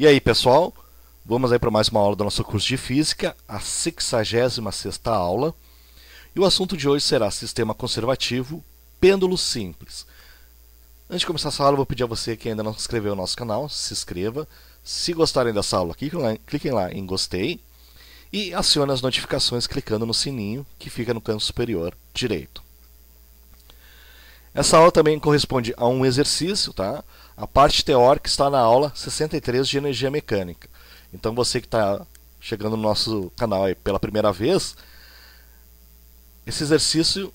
E aí, pessoal? Vamos aí para mais uma aula do nosso curso de Física, a 66ª aula. E o assunto de hoje será Sistema Conservativo, Pêndulo Simples. Antes de começar essa aula, vou pedir a você que ainda não se inscreveu no nosso canal, se inscreva. Se gostarem dessa aula, cliquem lá em gostei e acione as notificações clicando no sininho que fica no canto superior direito. Essa aula também corresponde a um exercício, tá? A parte teórica está na aula 63 de energia mecânica. Então você que está chegando no nosso canal pela primeira vez, esse exercício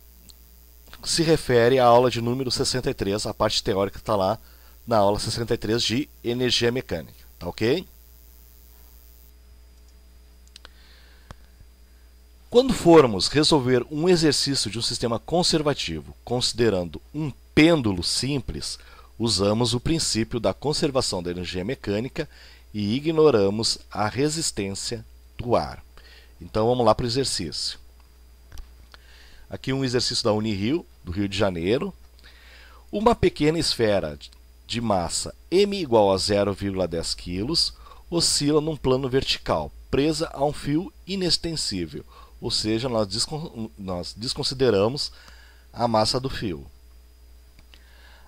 se refere à aula de número 63, a parte teórica está lá na aula 63 de energia mecânica, tá ok? Quando formos resolver um exercício de um sistema conservativo considerando um pêndulo simples, usamos o princípio da conservação da energia mecânica e ignoramos a resistência do ar. Então vamos lá para o exercício. Aqui um exercício da Unirio, do Rio de Janeiro. Uma pequena esfera de massa m igual a 0,10 kg oscila num plano vertical, presa a um fio inextensível, ou seja, nós, nós desconsideramos a massa do fio.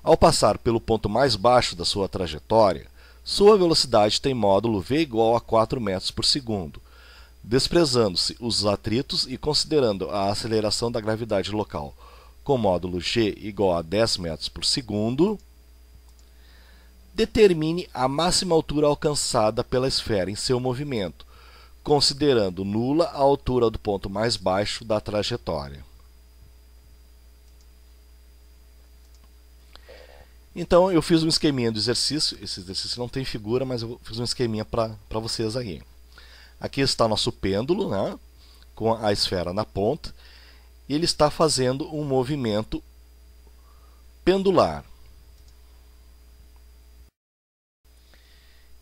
Ao passar pelo ponto mais baixo da sua trajetória, sua velocidade tem módulo v igual a 4 metros por segundo, desprezando-se os atritos e considerando a aceleração da gravidade local com módulo g igual a 10 metros por segundo, determine a máxima altura alcançada pela esfera em seu movimento, considerando nula a altura do ponto mais baixo da trajetória. Então eu fiz um esqueminha do exercício, esse exercício não tem figura, mas eu fiz um esqueminha para vocês aí. Aqui está nosso pêndulo, né, com a esfera na ponta, e ele está fazendo um movimento pendular.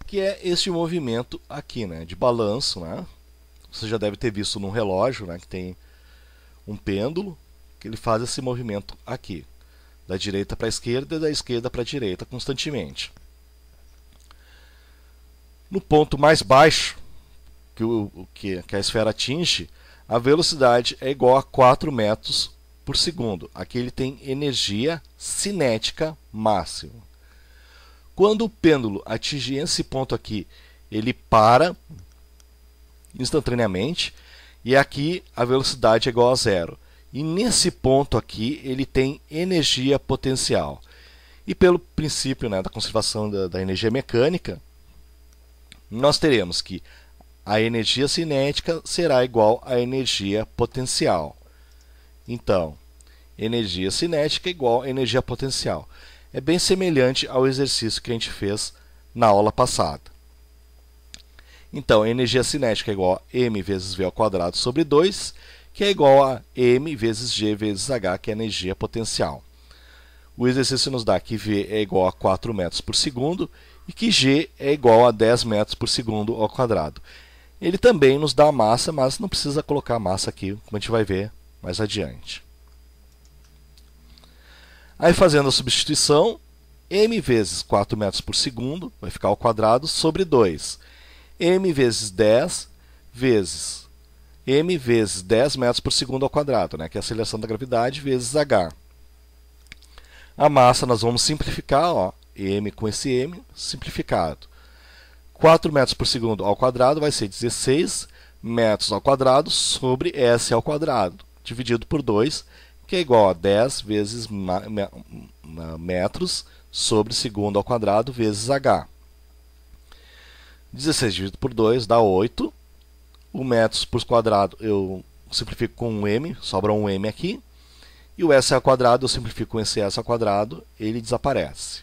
Que é este movimento aqui, né, de balanço, né? Você já deve ter visto num relógio, né, que tem um pêndulo, que ele faz esse movimento aqui da direita para a esquerda e da esquerda para a direita constantemente. No ponto mais baixo que, o, que, que a esfera atinge, a velocidade é igual a 4 metros por segundo. Aqui ele tem energia cinética máxima. Quando o pêndulo atinge esse ponto aqui, ele para instantaneamente e aqui a velocidade é igual a zero. E nesse ponto aqui ele tem energia potencial. E pelo princípio né, da conservação da, da energia mecânica, nós teremos que a energia cinética será igual à energia potencial. Então, energia cinética igual a energia potencial. É bem semelhante ao exercício que a gente fez na aula passada. Então, energia cinética é igual a m vezes v ao quadrado sobre 2 que é igual a m vezes g vezes h, que é a energia potencial. O exercício nos dá que v é igual a 4 metros por segundo e que g é igual a 10 metros por segundo ao quadrado. Ele também nos dá a massa, mas não precisa colocar a massa aqui, como a gente vai ver mais adiante. Aí fazendo a substituição, m vezes 4 metros por segundo vai ficar ao quadrado sobre 2. m vezes 10 vezes m vezes 10 metros por segundo ao quadrado, né, que é a aceleração da gravidade, vezes h. A massa nós vamos simplificar, ó, m com esse m, simplificado. 4 metros por segundo ao quadrado vai ser 16 metros ao quadrado sobre s ao quadrado, dividido por 2, que é igual a 10 vezes metros sobre segundo ao quadrado vezes h. 16 dividido por 2 dá 8, o metros por quadrado eu simplifico com um m, sobra um m aqui. E o s ao quadrado eu simplifico com esse s ao quadrado, ele desaparece.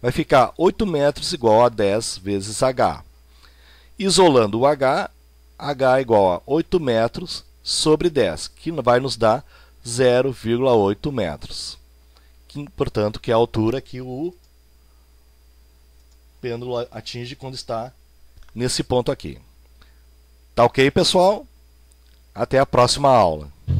Vai ficar 8 metros igual a 10 vezes h. Isolando o h, h é igual a 8 metros sobre 10, que vai nos dar 0,8 metros. Que, portanto, que é a altura que o pêndulo atinge quando está nesse ponto aqui. Tá ok, pessoal? Até a próxima aula.